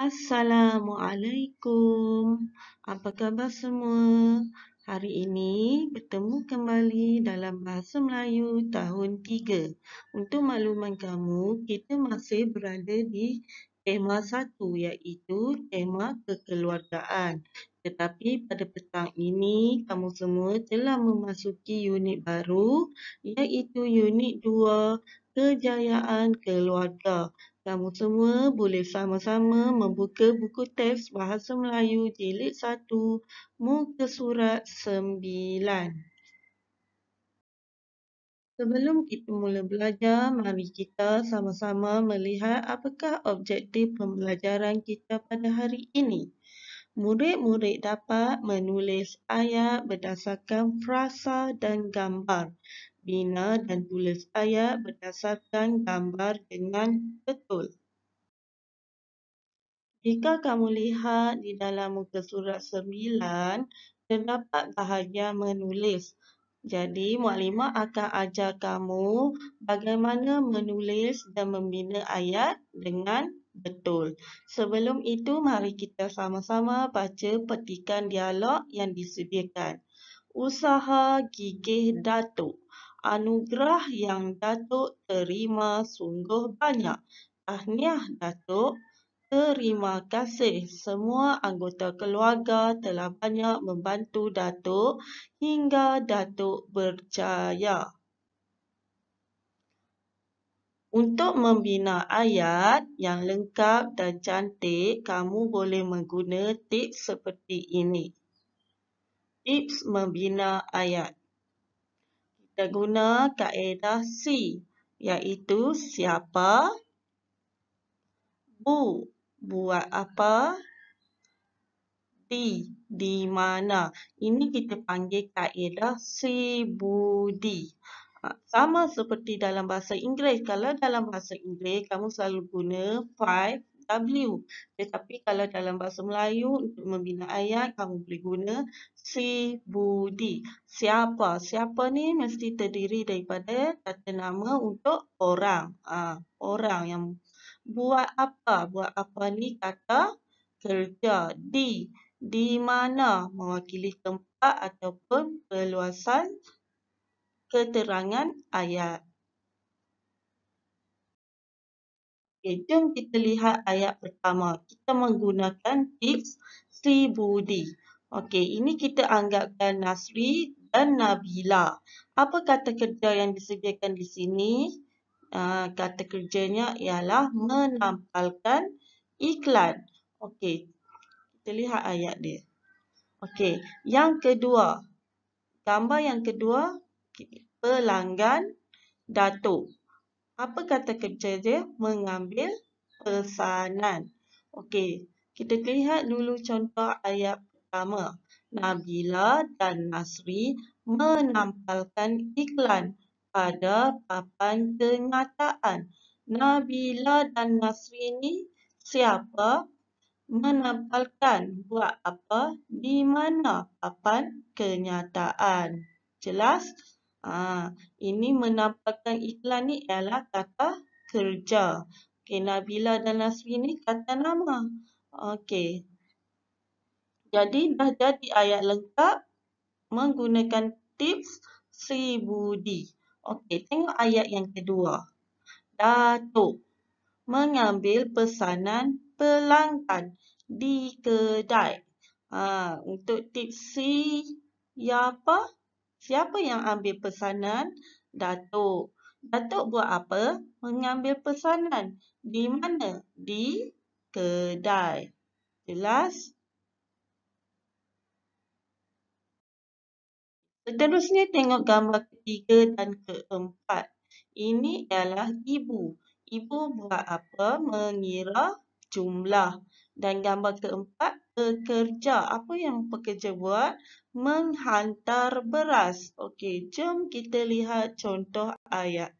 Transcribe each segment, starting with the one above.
Assalamualaikum. Apa khabar semua? Hari ini bertemu kembali dalam Bahasa Melayu tahun 3. Untuk makluman kamu, kita masih berada di tema 1 iaitu tema kekeluargaan. Tetapi pada petang ini, kamu semua telah memasuki unit baru iaitu unit 2 kejayaan keluarga. Kamu semua boleh sama-sama membuka buku teks Bahasa Melayu jilid 1 muka surat 9. Sebelum kita mula belajar, mari kita sama-sama melihat apakah objektif pembelajaran kita pada hari ini. Murid-murid dapat menulis ayat berdasarkan frasa dan gambar bina dan tulis ayat berdasarkan gambar dengan betul. Jika kamu lihat di dalam muka surat 9, terdapat bahagian menulis. Jadi, maklumat akan ajar kamu bagaimana menulis dan membina ayat dengan betul. Sebelum itu, mari kita sama-sama baca petikan dialog yang disediakan. Usaha gigih datuk. Anugerah yang Datuk terima sungguh banyak. Tahniah Datuk. Terima kasih semua anggota keluarga telah banyak membantu Datuk hingga Datuk berjaya. Untuk membina ayat yang lengkap dan cantik, kamu boleh menggunakan tips seperti ini. Tips membina ayat dan guna kaedah C iaitu siapa, bu, buat apa, di, di mana. Ini kita panggil kaedah C, bu, di. Ha, sama seperti dalam bahasa Inggeris. Kalau dalam bahasa Inggeris, kamu selalu guna five, W. Tetapi eh, kalau dalam bahasa Melayu untuk membina ayat, kamu boleh guna si budi. Siapa? Siapa ni mesti terdiri daripada kata nama untuk orang. Ha, orang yang buat apa? Buat apa ni kata kerja. Di. Di mana? Mewakili tempat ataupun perluasan keterangan ayat. Okay, jom kita lihat ayat pertama. Kita menggunakan tips Sri Budi. Okey, ini kita anggapkan Nasri dan Nabila. Apa kata kerja yang disediakan di sini? Ah, kata kerjanya ialah menampalkan iklan. Okey, kita lihat ayat dia. Okey, yang kedua. Gambar yang kedua, pelanggan datuk. Apa kata kerja dia? Mengambil pesanan. Okey, kita lihat dulu contoh ayat pertama. Nabila dan Nasri menampalkan iklan pada papan kenyataan. Nabila dan Nasri ni siapa? Menampalkan buat apa? Di mana papan kenyataan? Jelas? Jelas? Ha, ini menampakkan iklan ni ialah kata kerja. Okey, Nabila dan Nasmi ni kata nama. Okey. Jadi dah jadi ayat lengkap menggunakan tips Sri Budi. Okey, tengok ayat yang kedua. Datuk mengambil pesanan pelanggan di kedai. Ha, untuk tips C, ya apa? Siapa yang ambil pesanan? Datuk. Datuk buat apa? Mengambil pesanan. Di mana? Di kedai. Jelas? Seterusnya tengok gambar ketiga dan keempat. Ini ialah ibu. Ibu buat apa? Mengira jumlah. Dan gambar keempat, pekerja. Apa yang pekerja buat? Menghantar beras. Okey, jom kita lihat contoh ayat.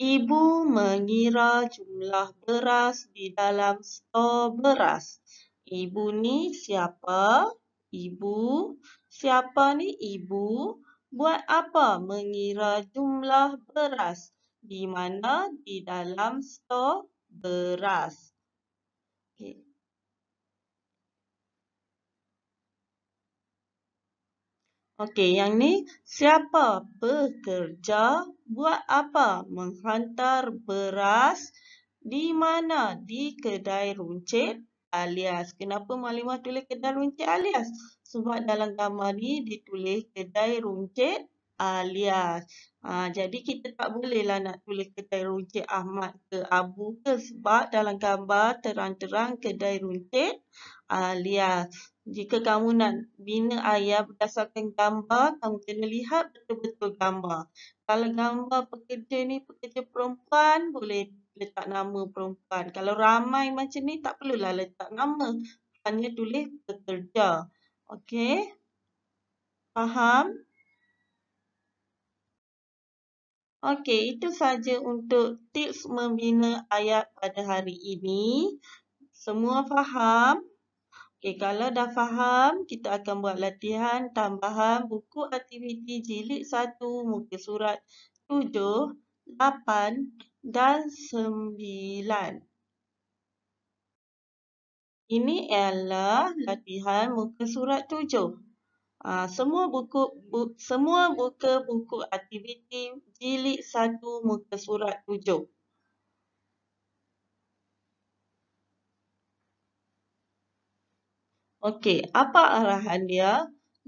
Ibu mengira jumlah beras di dalam stor beras. Ibu ni siapa? Ibu. Siapa ni ibu? Buat apa mengira jumlah beras? Di mana? Di dalam stok beras. Okay. Okey, yang ni siapa bekerja buat apa menghantar beras di mana di kedai runcit alias kenapa maklumat tulis kedai runcit alias sebab dalam gambar ni ditulis kedai runcit alias. Uh, ha, uh, jadi kita tak bolehlah nak tulis kedai runcit Ahmad ke Abu ke sebab dalam gambar terang-terang kedai runcit alias. Uh, Jika kamu nak bina ayah berdasarkan gambar, kamu kena lihat betul-betul gambar. Kalau gambar pekerja ni pekerja perempuan, boleh letak nama perempuan. Kalau ramai macam ni, tak perlulah letak nama. Hanya tulis pekerja. Okey? Faham? Okey, itu sahaja untuk tips membina ayat pada hari ini. Semua faham? Okey, kalau dah faham, kita akan buat latihan tambahan buku aktiviti jilid 1 muka surat 7, 8 dan 9. Ini ialah latihan muka surat 7. Ah, semua buku bu, semua buku buku aktiviti jilid satu muka surat tujuh. Okey, apa arahan dia?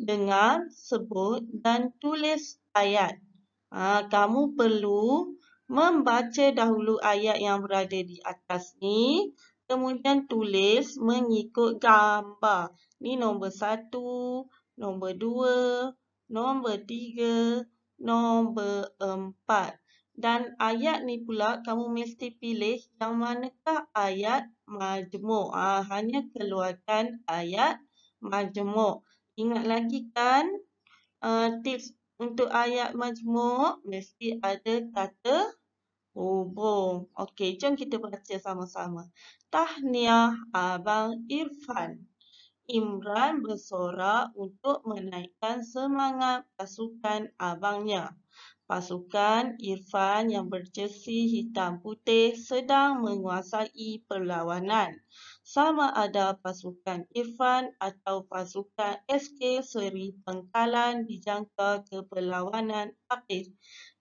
Dengar, sebut dan tulis ayat. Ha, kamu perlu membaca dahulu ayat yang berada di atas ni. Kemudian tulis mengikut gambar. Ni nombor satu, nombor dua, nombor tiga, nombor empat, Dan ayat ni pula kamu mesti pilih yang manakah ayat majmuk. Ha, ah, hanya keluarkan ayat majmuk. Ingat lagi kan uh, tips untuk ayat majmuk mesti ada kata hubung. Okey, jom kita baca sama-sama. Tahniah Abang Irfan. Imran bersorak untuk menaikkan semangat pasukan abangnya. Pasukan Irfan yang berjersi hitam putih sedang menguasai perlawanan. Sama ada pasukan Irfan atau pasukan SK Seri Pengkalan dijangka ke perlawanan akhir.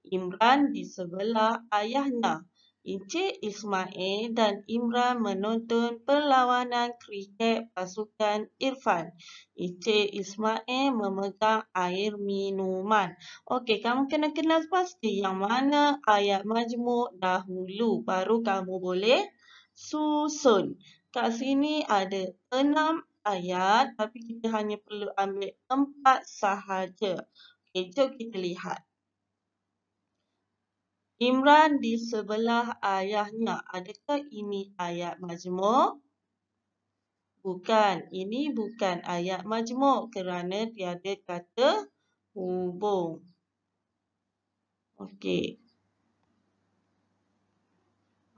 Imran di sebelah ayahnya Encik Ismail dan Imran menonton perlawanan kriket pasukan Irfan. Encik Ismail memegang air minuman. Okey, kamu kena kenal pasti yang mana ayat majmuk dahulu baru kamu boleh susun. Kat sini ada enam ayat tapi kita hanya perlu ambil empat sahaja. Okey, jom kita lihat. Imran di sebelah ayahnya. Adakah ini ayat majmuk? Bukan. Ini bukan ayat majmuk kerana tiada kata hubung. Okey.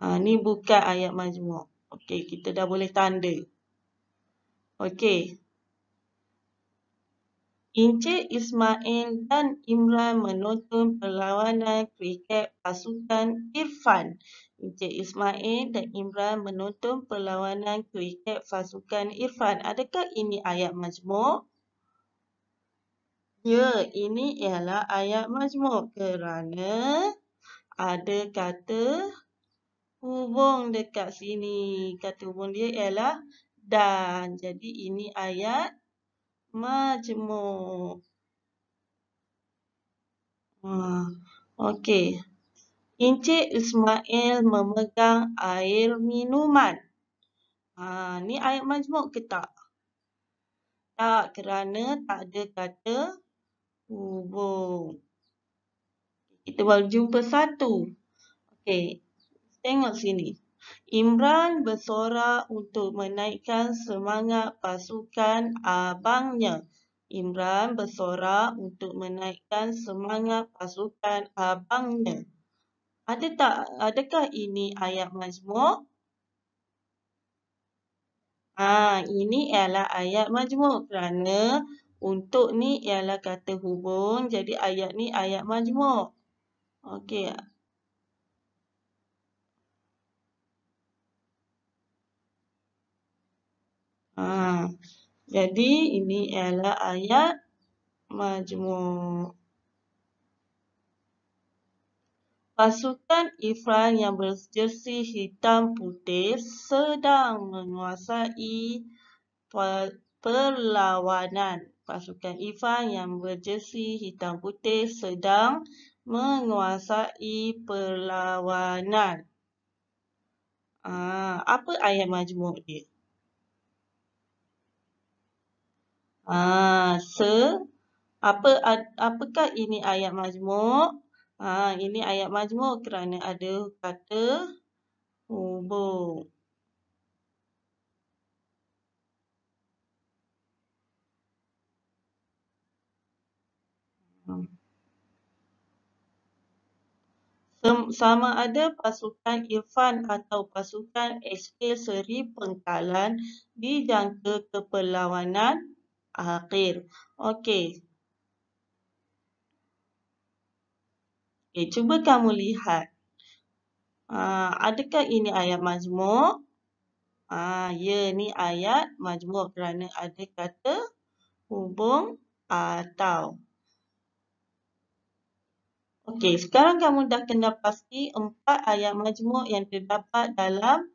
Ha, ini bukan ayat majmuk. Okey, kita dah boleh tanda. Okey. Encik Ismail dan Imran menonton perlawanan kriket pasukan Irfan. Encik Ismail dan Imran menonton perlawanan kriket pasukan Irfan. Adakah ini ayat majmuk? Ya, ini ialah ayat majmuk kerana ada kata hubung dekat sini. Kata hubung dia ialah dan. Jadi ini ayat Mac mo. Okey. Encik Ismail memegang air minuman. Ha, ni air majmuk ke tak? Tak kerana tak ada kata hubung. Kita baru jumpa satu. Okey, tengok sini. Imran bersorak untuk menaikkan semangat pasukan abangnya. Imran bersorak untuk menaikkan semangat pasukan abangnya. Ada tak adakah ini ayat majmuk? Ah, ini ialah ayat majmuk kerana untuk ni ialah kata hubung jadi ayat ni ayat majmuk. Okey. Ha. Jadi ini ialah ayat majmuk. Pasukan Ifran yang berjersi hitam putih sedang menguasai perlawanan. Pasukan ha, Ifran yang berjersi hitam putih sedang menguasai perlawanan. Ah, apa ayat majmuk dia? Ah, se apa apakah ini ayat majmuk? Ah, ini ayat majmuk kerana ada kata hubung. Sama ada pasukan Irfan atau pasukan SK Seri Pengkalan dijangka keperlawanan aqil. Okey. Okey, cuba kamu lihat. Uh, adakah ini ayat majmuk? Ah, uh, ya ni ayat majmuk kerana ada kata hubung atau. Okey, sekarang kamu dah kena pasti empat ayat majmuk yang terdapat dalam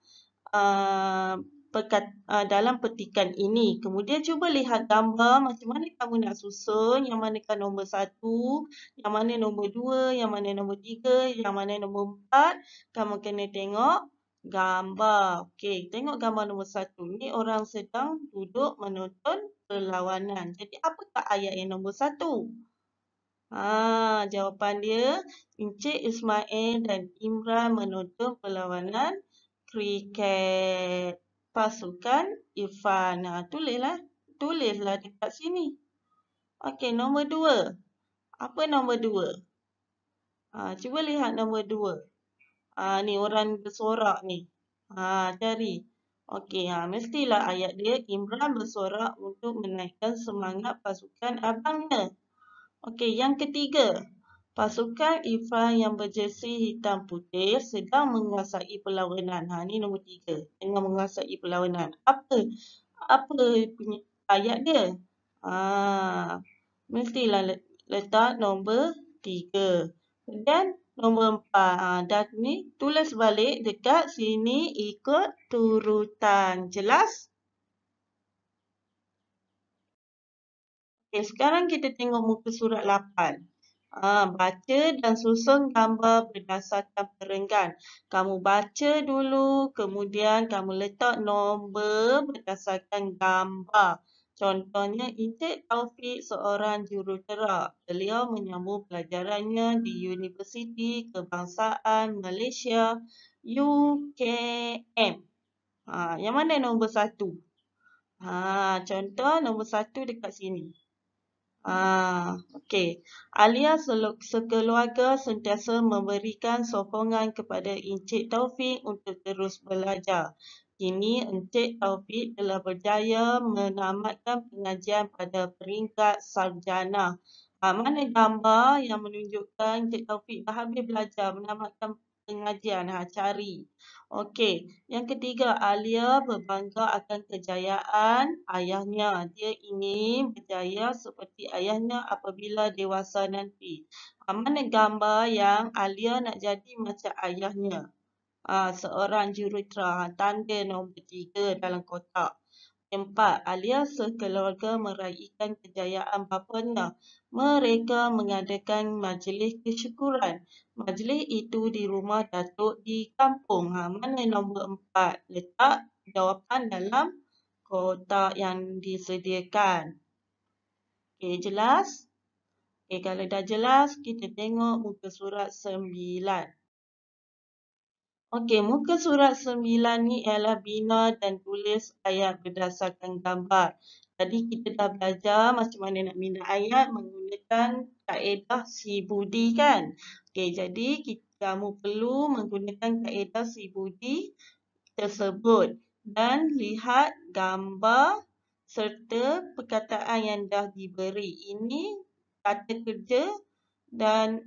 uh, perkat, uh, dalam petikan ini. Kemudian cuba lihat gambar macam mana kamu nak susun, yang mana kan nombor satu? yang mana nombor dua? yang mana nombor tiga? yang mana nombor empat? Kamu kena tengok gambar. Okey, tengok gambar nombor satu Ini orang sedang duduk menonton perlawanan. Jadi apakah ayat yang nombor satu? Ha, jawapan dia, Encik Ismail dan Imran menonton perlawanan kriket pasukan Irfan. Ha, tulislah. Tulislah dekat sini. Okey, nombor dua. Apa nombor dua? Ha, cuba lihat nombor dua. Ha, ni orang bersorak ni. Ha, cari. Okey, ha, mestilah ayat dia Imran bersorak untuk menaikkan semangat pasukan abangnya. Okey, yang ketiga. Pasukan Ifran yang berjersi hitam putih sedang menguasai perlawanan. Ha, ini nombor tiga. Dengan menguasai perlawanan. Apa? Apa punya ayat dia? Ha, mestilah letak nombor tiga. Kemudian nombor empat. Ha, dan ni tulis balik dekat sini ikut turutan. Jelas? Okay, sekarang kita tengok muka surat 8. Ha, baca dan susun gambar berdasarkan perenggan. Kamu baca dulu, kemudian kamu letak nombor berdasarkan gambar. Contohnya, Encik Taufik seorang jurutera. Beliau menyambung pelajarannya di Universiti Kebangsaan Malaysia UKM. Ha, ah, yang mana nombor satu? Ha, contoh nombor satu dekat sini. Ah, okay. Alia sekeluarga sentiasa memberikan sokongan kepada Encik Taufik untuk terus belajar. Kini Encik Taufik telah berjaya menamatkan pengajian pada peringkat sarjana. Ha, mana gambar yang menunjukkan Encik Taufik dah habis belajar menamatkan pengajian. Ha, cari. Okey. Yang ketiga, Alia berbangga akan kejayaan ayahnya. Dia ingin berjaya seperti ayahnya apabila dewasa nanti. Ha, mana gambar yang Alia nak jadi macam ayahnya? Ha, seorang jurutera. Ha, tanda nombor tiga dalam kotak. Empat, Alia sekeluarga meraihkan kejayaan bapanya. Mereka mengadakan majlis kesyukuran. Majlis itu di rumah Datuk di kampung. Ha, mana nombor empat? Letak jawapan dalam kotak yang disediakan. Okey, jelas? Okey, kalau dah jelas, kita tengok muka surat sembilan. Okey, muka surat sembilan ni ialah bina dan tulis ayat berdasarkan gambar. Tadi kita dah belajar macam mana nak bina ayat menggunakan kaedah si budi kan. Okey, jadi kamu perlu menggunakan kaedah si budi tersebut dan lihat gambar serta perkataan yang dah diberi. Ini kata kerja dan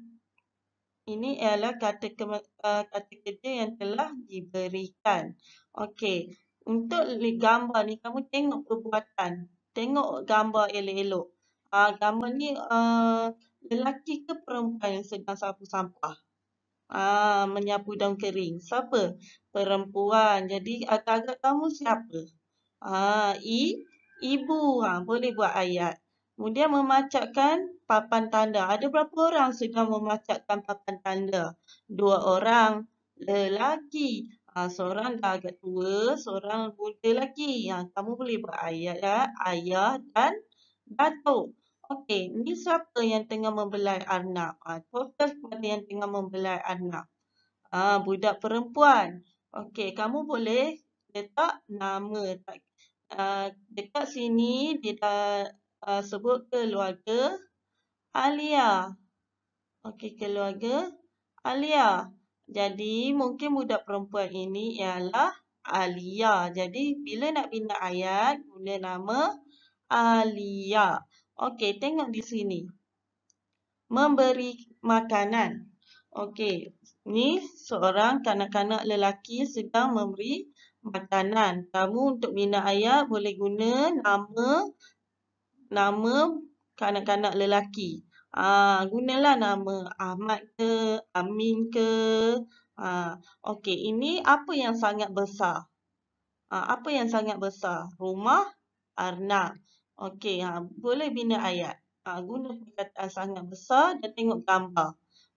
ini ialah kata ke, uh, eh, kata kerja yang telah diberikan. Okey. Untuk gambar ni, kamu tengok perbuatan. Tengok gambar elok-elok. Uh, gambar ni uh, lelaki ke perempuan yang sedang sapu sampah? Ah, uh, Menyapu daun kering. Siapa? Perempuan. Jadi agak-agak kamu siapa? Ah, uh, I? Ibu. Ha, boleh buat ayat. Kemudian memacatkan papan tanda. Ada berapa orang sedang memasakkan papan tanda? Dua orang lelaki. Ha, seorang dah agak tua, seorang muda lagi. Ha, kamu boleh buat ayah, ya? ayah dan datuk. Okey, ni siapa yang tengah membelai anak? Ha, total kepada yang tengah membelai anak. Ha, budak perempuan. Okey, kamu boleh letak nama. Uh, dekat sini, dia dah uh, sebut keluarga. Alia. Okey, keluarga Alia. Jadi, mungkin budak perempuan ini ialah Alia. Jadi, bila nak bina ayat, guna nama Alia. Okey, tengok di sini. Memberi makanan. Okey, ni seorang kanak-kanak lelaki sedang memberi makanan. Kamu untuk bina ayat boleh guna nama nama kanak-kanak lelaki. Ha, gunalah nama Ahmad ke, Amin ke. Ha, Okey, ini apa yang sangat besar? Ha, apa yang sangat besar? Rumah arna, Okey, ha, boleh bina ayat. Ha, guna perkataan sangat besar dan tengok gambar.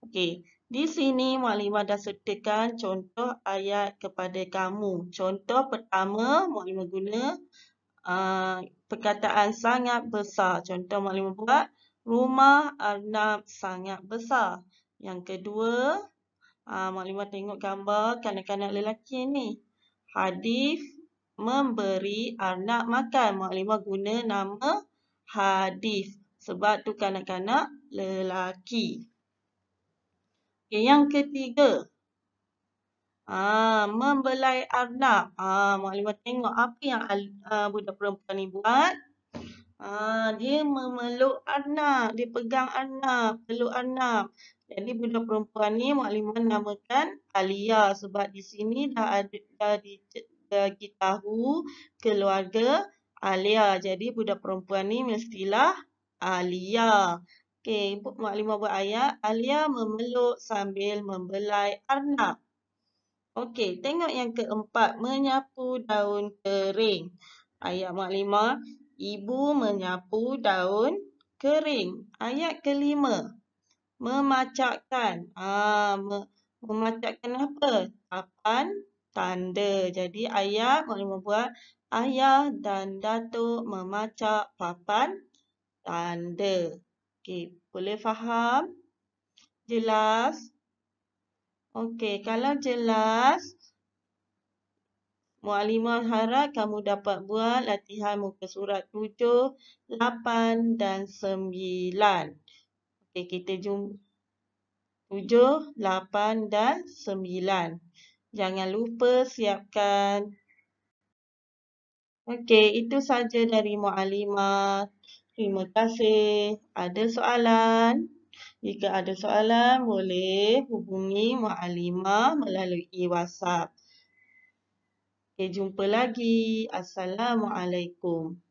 Okey, di sini maklumat dah sertakan contoh ayat kepada kamu. Contoh pertama, maklumat guna. Uh, perkataan sangat besar. Contoh lima buat, rumah Arnab sangat besar. Yang kedua, uh, lima tengok gambar kanak-kanak lelaki ni. Hadif memberi Arnab makan. lima guna nama Hadif. Sebab tu kanak-kanak lelaki. Okay, yang ketiga, Ha, membelai arnab. Ha, ah, maklumat tengok apa yang uh, budak perempuan ni buat. Ha, dia memeluk arnab. Dia pegang arnab. Peluk arnab. Jadi budak perempuan ni maklumat namakan Alia. Sebab di sini dah ada dah di, dah kita tahu keluarga Alia. Jadi budak perempuan ni mestilah Alia. Okey, maklumat buat ayat. Alia memeluk sambil membelai arnab. Okey, tengok yang keempat, menyapu daun kering. Ayat mak lima ibu menyapu daun kering. Ayat kelima, memacakkan. Ah, me memacakkan apa? papan tanda. Jadi ayat maklima buat, ayah dan datuk memacak papan tanda. Okey, boleh faham? Jelas? Okey, kalau jelas, Mu'alimah harap kamu dapat buat latihan muka surat 7, 8 dan 9. Okey, kita jumpa. 7, 8 dan 9. Jangan lupa siapkan. Okey, itu saja dari Mu'alimah. Terima kasih. Ada soalan? Jika ada soalan, boleh hubungi Mu'alimah melalui WhatsApp. Okay, jumpa lagi. Assalamualaikum.